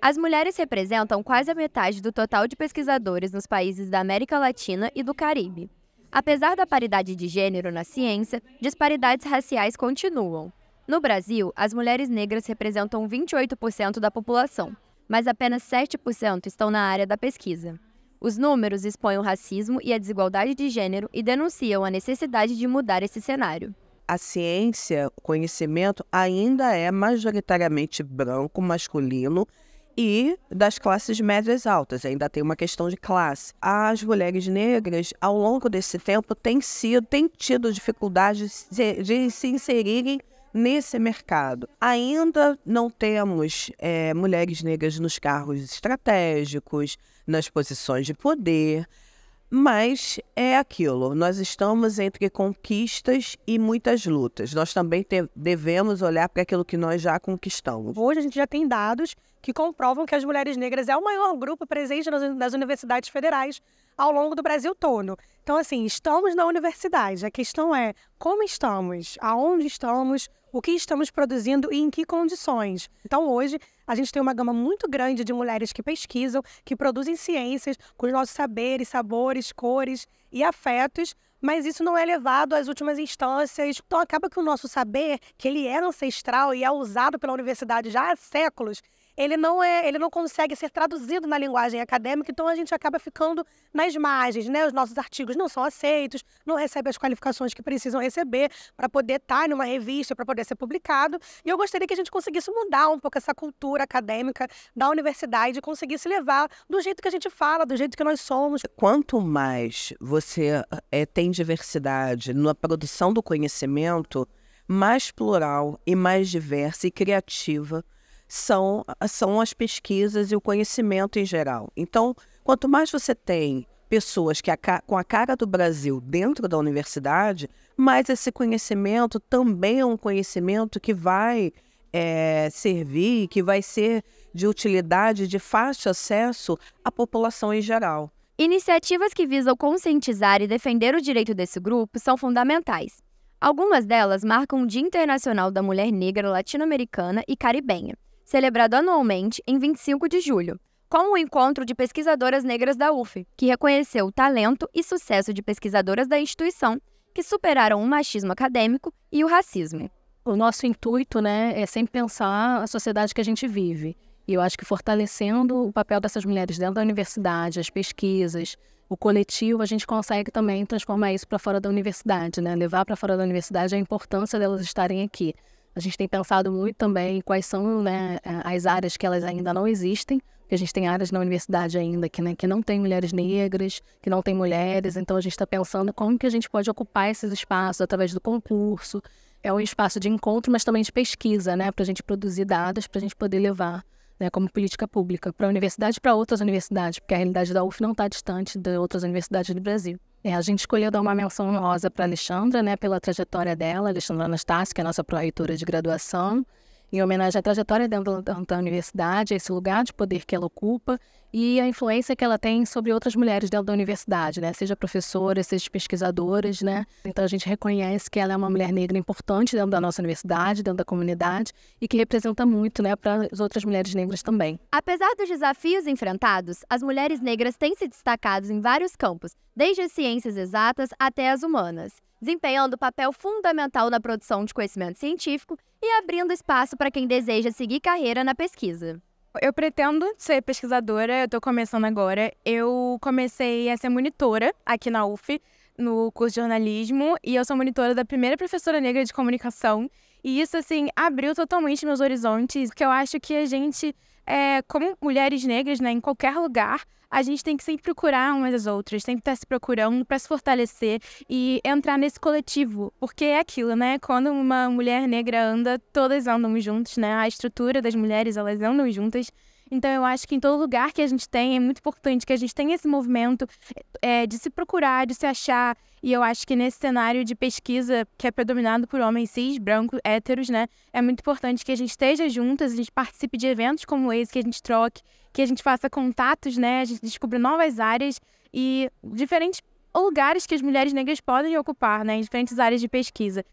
As mulheres representam quase a metade do total de pesquisadores nos países da América Latina e do Caribe. Apesar da paridade de gênero na ciência, disparidades raciais continuam. No Brasil, as mulheres negras representam 28% da população, mas apenas 7% estão na área da pesquisa. Os números expõem o racismo e a desigualdade de gênero e denunciam a necessidade de mudar esse cenário. A ciência, o conhecimento, ainda é majoritariamente branco, masculino e das classes médias altas. Ainda tem uma questão de classe. As mulheres negras, ao longo desse tempo, têm, sido, têm tido dificuldades de, se inserirem nesse mercado. Ainda não temos é, mulheres negras nos carros estratégicos, nas posições de poder. Mas é aquilo, nós estamos entre conquistas e muitas lutas. Nós também devemos olhar para aquilo que nós já conquistamos. Hoje a gente já tem dados que comprovam que as mulheres negras é o maior grupo presente nas universidades federais ao longo do Brasil todo. Então, assim, estamos na universidade. A questão é como estamos, aonde estamos, o que estamos produzindo e em que condições. Então, hoje, a gente tem uma gama muito grande de mulheres que pesquisam, que produzem ciências com os nossos saberes, sabores, cores e afetos, mas isso não é levado às últimas instâncias. Então acaba que o nosso saber, que ele é ancestral e é usado pela universidade já há séculos, ele não é, ele não consegue ser traduzido na linguagem acadêmica, então a gente acaba ficando nas margens, né? Os nossos artigos não são aceitos, não recebem as qualificações que precisam receber para poder tá estar numa revista, para poder ser publicado. E eu gostaria que a gente conseguisse mudar um pouco essa cultura acadêmica da universidade, conseguisse levar do jeito que a gente fala, do jeito que nós somos. Quanto mais você é, tem diversidade na produção do conhecimento, mais plural e mais diversa e criativa são, ah, são as pesquisas e o conhecimento em geral. Então, quanto mais você tem pessoas que a, com a cara do Brasil dentro da universidade, mais esse conhecimento também é um conhecimento que vai é, servir, que vai ser de utilidade, de fácil acesso à população em geral. Iniciativas que visam conscientizar e defender o direito desse grupo são fundamentais. Algumas delas marcam o Dia Internacional da Mulher Negra Latino-Americana e Caribenha, celebrado anualmente em 25 de julho, como o encontro de pesquisadoras negras da UF, que reconheceu o talento e sucesso de pesquisadoras da instituição que superaram o machismo acadêmico e o racismo. O nosso intuito, né, é sempre pensar a sociedade que a gente vive. E eu acho que fortalecendo o papel dessas mulheres dentro da universidade, as pesquisas, o coletivo, a gente consegue também transformar isso para fora da universidade, né? Levar para fora da universidade a importância delas estarem aqui. A gente tem pensado muito também quais são né, as áreas que elas ainda não existem, que a gente tem áreas na universidade ainda que, né, que não tem mulheres negras, que não tem mulheres, então a gente está pensando como que a gente pode ocupar esses espaços através do concurso. É um espaço de encontro, mas também de pesquisa, né, para a gente produzir dados, para a gente poder levar né, como política pública para a universidade e para outras universidades, porque a realidade da UF não está distante de outras universidades do Brasil. É, a gente escolheu dar uma menção honrosa para a Alexandra, né, pela trajetória dela, Alexandra Anastácio, que é a nossa pró-reitora de graduação, em homenagem à trajetória dentro da universidade, a esse lugar de poder que ela ocupa e a influência que ela tem sobre outras mulheres dentro da universidade, né? Seja professoras, seja pesquisadoras, né? Então a gente reconhece que ela é uma mulher negra importante dentro da nossa universidade, dentro da comunidade e que representa muito, né, para as outras mulheres negras também. Apesar dos desafios enfrentados, as mulheres negras têm se destacado em vários campos, desde as ciências exatas até as humanas desempenhando papel fundamental na produção de conhecimento científico e abrindo espaço para quem deseja seguir carreira na pesquisa. Eu pretendo ser pesquisadora, eu estou começando agora. Eu comecei a ser monitora aqui na UF, no curso de jornalismo, e eu sou monitora da primeira professora negra de comunicação. E isso, assim, abriu totalmente meus horizontes, porque eu acho que a gente é, como mulheres negras, né, em qualquer lugar, a gente tem que sempre procurar umas às outras, sempre estar se procurando para se fortalecer e entrar nesse coletivo, porque é aquilo, né? Quando uma mulher negra anda, todas andam juntas, né? A estrutura das mulheres, elas andam juntas. Então, eu acho que em todo lugar que a gente tem, é muito importante que a gente tenha esse movimento é, de se procurar, de se achar. E eu acho que nesse cenário de pesquisa que é predominado por homens cis, brancos, héteros, né? É muito importante que a gente esteja juntas, a gente participe de eventos como esse, que a gente troque, que a gente faça contatos, né? A gente descubra novas áreas e diferentes lugares que as mulheres negras podem ocupar, né? Em diferentes áreas de pesquisa.